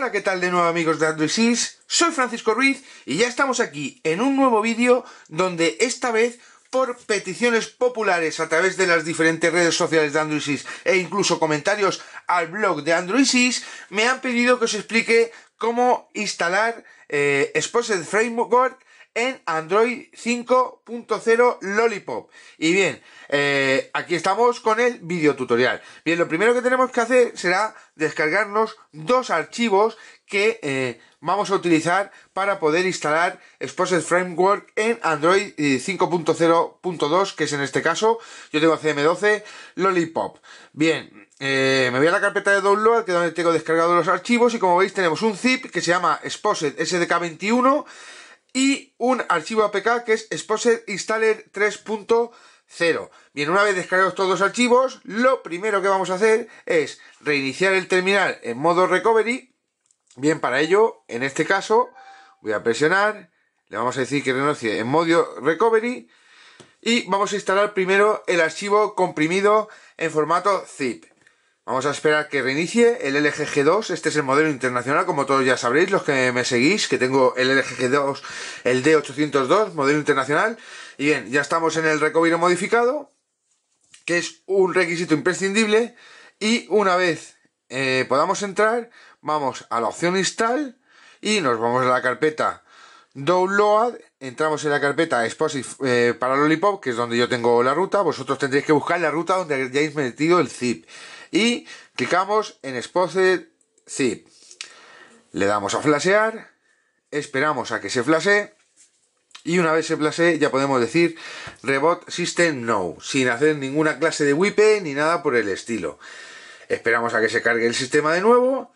Hola, ¿qué tal de nuevo amigos de AndroidSys Soy Francisco Ruiz y ya estamos aquí en un nuevo vídeo donde esta vez por peticiones populares a través de las diferentes redes sociales de AndroidSys e incluso comentarios al blog de AndroidSys me han pedido que os explique cómo instalar eh, Framework Android 5.0 Lollipop. Y bien, eh, aquí estamos con el video tutorial. Bien, lo primero que tenemos que hacer será descargarnos dos archivos que eh, vamos a utilizar para poder instalar Exposed Framework en Android 5.0.2, eh, que es en este caso, yo tengo CM12 Lollipop. Bien, me voy a la carpeta de download, que es donde tengo descargados los archivos, y como veis tenemos un zip que se llama Exposed SDK21, y un archivo APK que es Exposed Installer 3.0. Bien, una vez descargados todos los archivos, lo primero que vamos a hacer es reiniciar el terminal en modo recovery. Bien, para ello, en este caso, voy a presionar, le vamos a decir que renuncie en modo recovery y vamos a instalar primero el archivo comprimido en formato zip. Vamos a esperar que reinicie el LGG2. Este es el modelo internacional, como todos ya sabréis, los que me seguís, que tengo el LGG2, el D802, modelo internacional. Y bien, ya estamos en el recoviro modificado, que es un requisito imprescindible. Y una vez eh, podamos entrar, vamos a la opción Install y nos vamos a la carpeta Download. Entramos en la carpeta Exposit eh, para Lollipop, que es donde yo tengo la ruta. Vosotros tendréis que buscar la ruta donde hayáis metido el zip y clicamos en Exposed Zip. Le damos a flashear, esperamos a que se flashee y una vez se flashee, ya podemos decir Rebot System No, sin hacer ninguna clase de wipe ni nada por el estilo. Esperamos a que se cargue el sistema de nuevo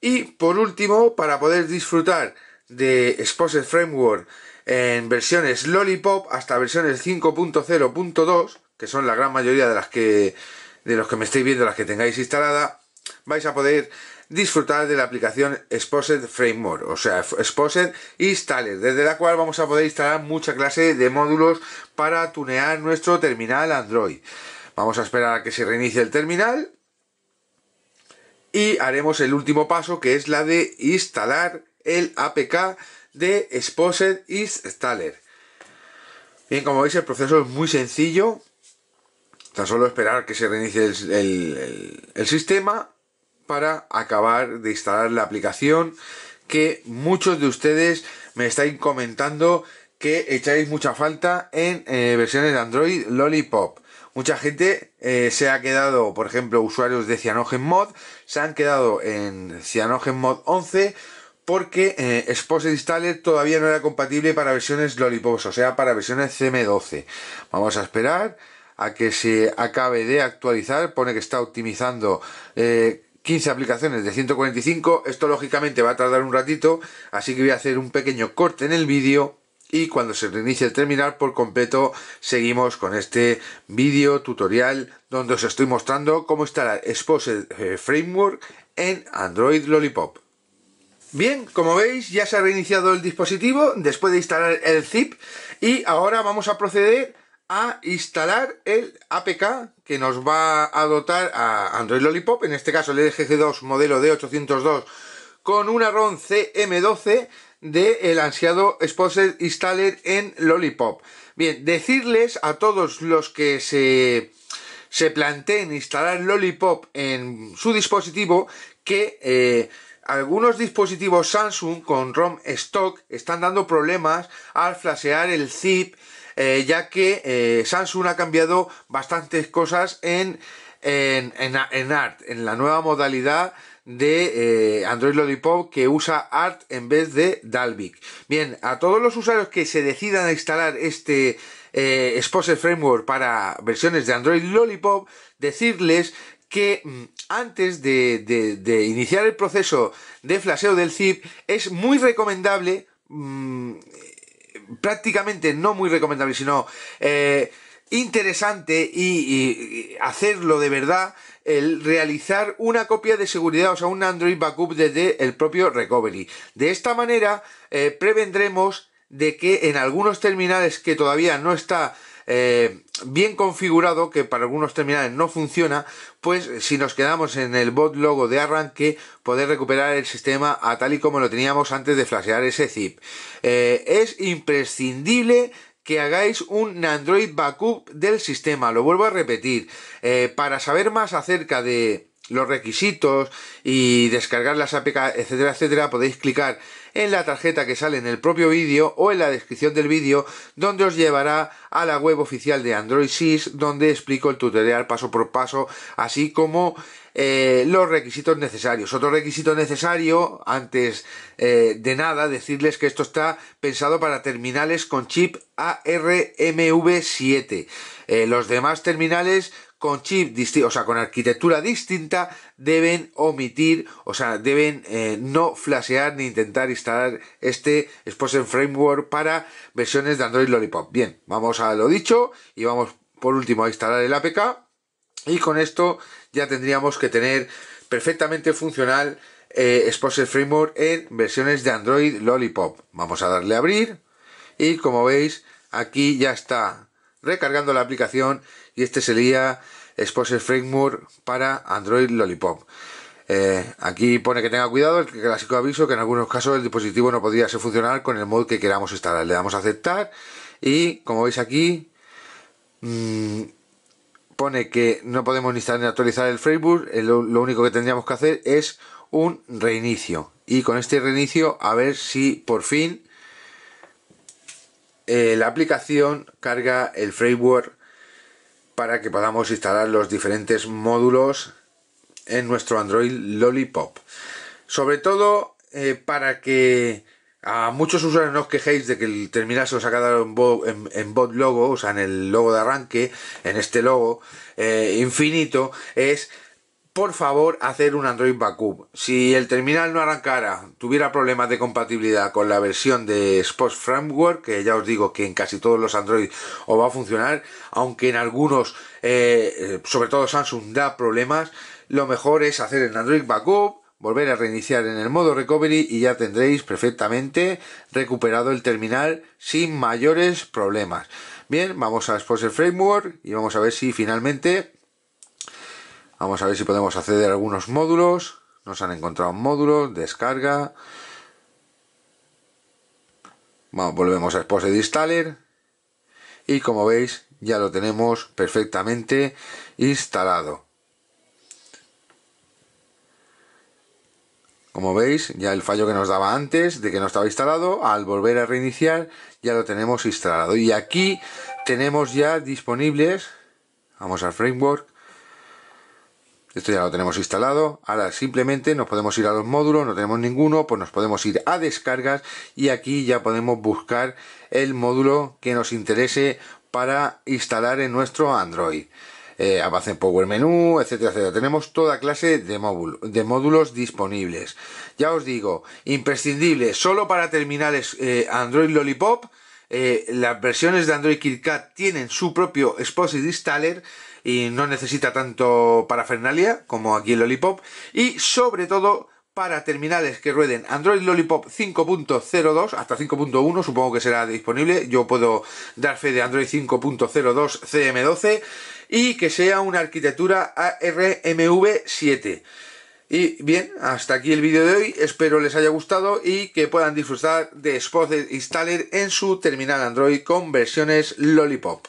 y por último, para poder disfrutar de Exposed Framework en versiones Lollipop hasta versiones 5.0.2, que son la gran mayoría de las que de los que me estéis viendo, las que tengáis instalada, vais a poder disfrutar de la aplicación Exposed Framework, o sea, Exposed Installer, desde la cual vamos a poder instalar mucha clase de módulos para tunear nuestro terminal Android. Vamos a esperar a que se reinicie el terminal y haremos el último paso que es la de instalar el APK de Exposed Installer. Bien, como veis el proceso es muy sencillo, Tan solo esperar que se reinicie el, sistema para acabar de instalar la aplicación que muchos de ustedes me estáis comentando que echáis mucha falta en eh, versiones de Android Lollipop. Mucha gente eh, se ha quedado, por ejemplo, usuarios de CyanogenMod, se han quedado en CyanogenMod 11 porque eh, Installer todavía no era compatible para versiones Lollipop, o sea, para versiones CM12. Vamos a esperar a que se acabe de actualizar. Pone que está optimizando 15 eh, aplicaciones de 145. Esto lógicamente va a tardar un ratito, así que voy a hacer un pequeño corte en el vídeo. Y cuando se reinicie el terminal por completo, seguimos con este vídeo tutorial donde os estoy mostrando cómo instalar Exposed eh, Framework en Android Lollipop. Bien, como veis ya se ha reiniciado el dispositivo después de instalar el zip y ahora vamos a proceder a instalar el APK que nos va a dotar a Android Lollipop, en este caso el lgc 2 modelo D802 con una ROM CM12 del el ansiado Sponsor Installer en Lollipop. Bien, decirles a todos los que se, se planteen instalar Lollipop en su dispositivo que eh, algunos dispositivos Samsung con ROM stock están dando problemas al flashear el zip eh, ya que eh, Samsung ha cambiado bastantes cosas en, en, Art, en la nueva modalidad de eh, Android Lollipop que usa Art en vez de Dalvik. Bien, a todos los usuarios que se decidan a instalar este eh, Framework para versiones de Android Lollipop, decirles que mm, antes de, iniciar el proceso de flasheo del zip es muy recomendable mm, prácticamente no muy recomendable, sino eh, interesante y, hacerlo de verdad, el realizar una copia de seguridad, o sea, un Android backup desde el propio Recovery. De esta manera eh, prevendremos de que en algunos terminales que todavía no está eh, bien configurado, que para algunos terminales no funciona, pues eh, si nos quedamos en el bot logo de arranque, poder recuperar el sistema a tal y como lo teníamos antes de flashear ese zip. Eh, es imprescindible que hagáis un Android backup del sistema, lo vuelvo a repetir, para saber más acerca de los requisitos y descargar las APK, etcétera, etcétera, podéis clicar en la tarjeta que sale en el propio vídeo o en la descripción del vídeo, donde os llevará a la web oficial de Android 6, donde explico el tutorial paso por paso, así como eh, los requisitos necesarios. Otro requisito necesario, antes eh, de nada, decirles que esto está pensado para terminales con chip ARMv7. Eh, los demás terminales con chip o sea, con arquitectura distinta, deben omitir, o sea, deben eh, no flashear ni intentar instalar este Exposure Framework para versiones de Android Lollipop. Bien, vamos a lo dicho y vamos por último a instalar el APK y con esto ya tendríamos que tener perfectamente funcional eh, Framework en versiones de Android Lollipop. Vamos a darle a abrir y como veis aquí ya está recargando la aplicación y este sería Exposure Framework para Android Lollipop. Eh, aquí pone que tenga cuidado el clásico aviso que en algunos casos el dispositivo no podría ser con el mod que queramos instalar. Le damos a aceptar y como veis aquí mm, pone que no podemos ni instalar ni actualizar el framework. Eh, lo único que tendríamos que hacer es un reinicio. Y con este reinicio a ver si por fin eh, la aplicación carga el framework para que podamos instalar los diferentes módulos en nuestro Android Lollipop. Sobre todo eh, para que a muchos usuarios no os quejéis de que el terminal se os ha quedado en, en bot logo, o sea, en el logo de arranque, en este logo eh, infinito, es por favor hacer un Android Backup. Si el terminal no arrancara, tuviera problemas de compatibilidad con la versión de Sports Framework, que ya os digo que en casi todos los Android os va a funcionar, aunque en algunos, eh, eh, sobre todo Samsung, da problemas, lo mejor es hacer el Android Backup, volver a reiniciar en el modo recovery y ya tendréis perfectamente recuperado el terminal sin mayores problemas. Bien, vamos a Sports Framework y vamos a ver si finalmente Vamos a ver si podemos acceder a algunos módulos. Nos han encontrado módulos, descarga. Vamos, volvemos a Exposed Installer. Y como veis, ya lo tenemos perfectamente instalado. Como veis, ya el fallo que nos daba antes de que no estaba instalado, al volver a reiniciar ya lo tenemos instalado. Y aquí tenemos ya disponibles, vamos al framework, esto ya lo tenemos instalado. Ahora simplemente nos podemos ir a los módulos, no tenemos ninguno, pues nos podemos ir a descargas y aquí ya podemos buscar el módulo que nos interese para instalar en nuestro Android. Eh, Avance en Power Menu, etcétera, etcétera. Tenemos toda clase de, módulo, de módulos disponibles. Ya os digo, imprescindible solo para terminales eh, Android Lollipop. Eh, las versiones de Android KitKat tienen su propio Exposit Installer y no necesita tanto parafernalia como aquí el Lollipop y sobre todo para terminales que rueden Android Lollipop 5.02 hasta 5.1 supongo que será disponible yo puedo dar fe de Android 5.02 CM12 y que sea una arquitectura ARMv7 y bien, hasta aquí el vídeo de hoy, espero les haya gustado y que puedan disfrutar de Spot Installer en su terminal Android con versiones Lollipop.